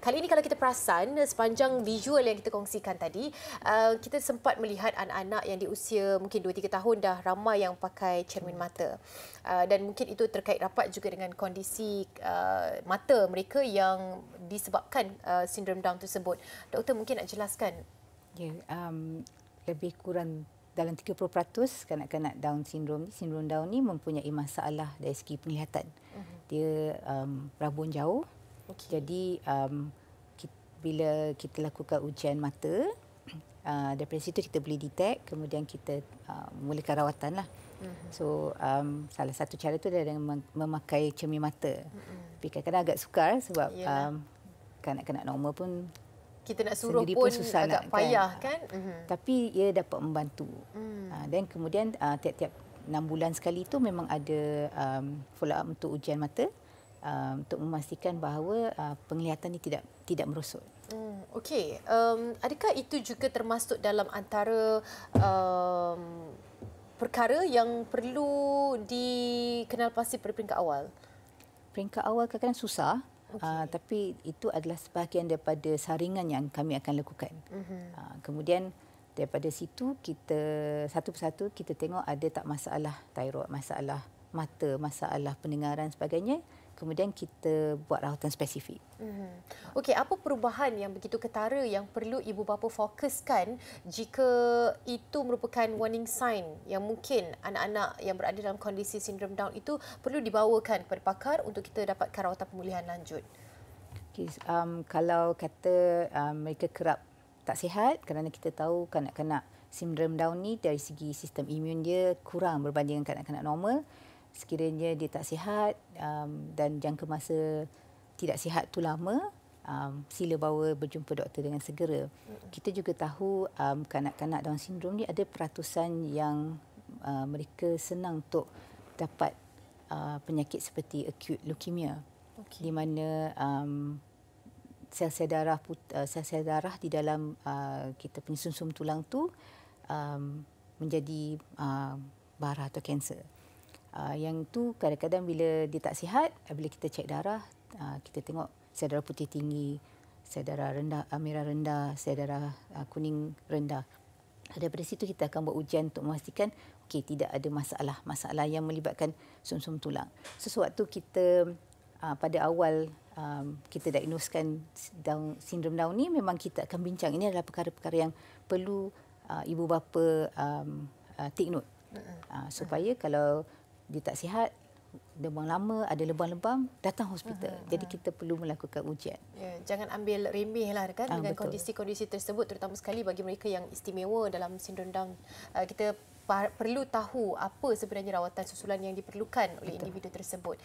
Kali ini kalau kita perasan sepanjang visual yang kita kongsikan tadi, uh, kita sempat melihat anak-anak yang di usia mungkin 2-3 tahun dah ramai yang pakai cermin hmm. mata. Uh, dan mungkin itu terkait rapat juga dengan kondisi uh, mata mereka yang disebabkan uh, sindrom Down tersebut. Doktor mungkin nak jelaskan. Ya, yeah, um, lebih kurang dalam 30% kanak-kanak Down sindrom ni, sindrom Down ni mempunyai masalah dari segi penglihatan. Mm-hmm. Dia um, rabun jauh, Okay. Jadi um, kita, bila kita lakukan ujian mata, uh, daripada situ kita boleh detect, kemudian kita uh, mulakan rawatan lah. Mm-hmm. So um, salah satu cara itu adalah dengan memakai cermin mata. Mm-hmm. Tapi kadang-kadang agak sukar sebab yeah. um, kanak-kanak normal pun kita nak suruh pun, pun susah agak nak, kan? payah kan. kan? Mm-hmm. Tapi ia dapat membantu. Mm. Ah, dan mm. uh, kemudian uh, tiap-tiap 6 bulan sekali tu memang ada um, follow up untuk ujian mata uh, untuk memastikan bahawa uh, penglihatan ini tidak tidak merosot. Hmm, Okey, um, adakah itu juga termasuk dalam antara um, perkara yang perlu dikenal pasti pada peringkat awal? Peringkat awal kadang-kadang susah. Okay. Uh, tapi itu adalah sebahagian daripada saringan yang kami akan lakukan. Mm-hmm. Uh, kemudian daripada situ kita satu persatu kita tengok ada tak masalah tiroid, masalah mata, masalah pendengaran sebagainya, kemudian kita buat rawatan spesifik. Mhm. Okey, apa perubahan yang begitu ketara yang perlu ibu bapa fokuskan jika itu merupakan warning sign yang mungkin anak-anak yang berada dalam kondisi sindrom Down itu perlu dibawakan kepada pakar untuk kita dapat rawatan pemulihan lanjut? Okay, um, kalau kata um, mereka kerap tak sihat kerana kita tahu kanak-kanak sindrom Down ni dari segi sistem imun dia kurang berbanding dengan kanak-kanak normal, sekiranya dia tak sihat um, dan jangka masa tidak sihat tu lama um, sila bawa berjumpa doktor dengan segera hmm. kita juga tahu um, kanak-kanak down syndrome ni ada peratusan yang uh, mereka senang untuk dapat uh, penyakit seperti acute leukemia okay. di mana um, sel-sel darah put, uh, sel-sel darah di dalam uh, kita punya sumsum tulang tu um, menjadi uh, bara atau kanser. Ah, yang tu kadang-kadang bila dia tak sihat, ah, bila kita cek darah, ah, kita tengok sel darah putih tinggi, sel darah rendah, merah rendah, sel darah kuning rendah. Daripada situ kita akan buat ujian untuk memastikan okay tidak ada masalah, masalah yang melibatkan sum sum tulang. Sesuatu so, kita pada awal kita diagnoskan down sindrom down ni memang kita akan bincang ini adalah perkara-perkara yang perlu ibu bapa um, take note. Uh, supaya kalau dia tak sihat lebam lama ada lebam-lebam datang hospital uh-huh. jadi hmm. kita perlu melakukan ujian ya jangan ambil lah kan uh, dengan kondisi-kondisi tersebut terutama sekali bagi mereka yang istimewa dalam sindrom down uh, kita perlu tahu apa sebenarnya rawatan susulan yang diperlukan oleh betul. individu tersebut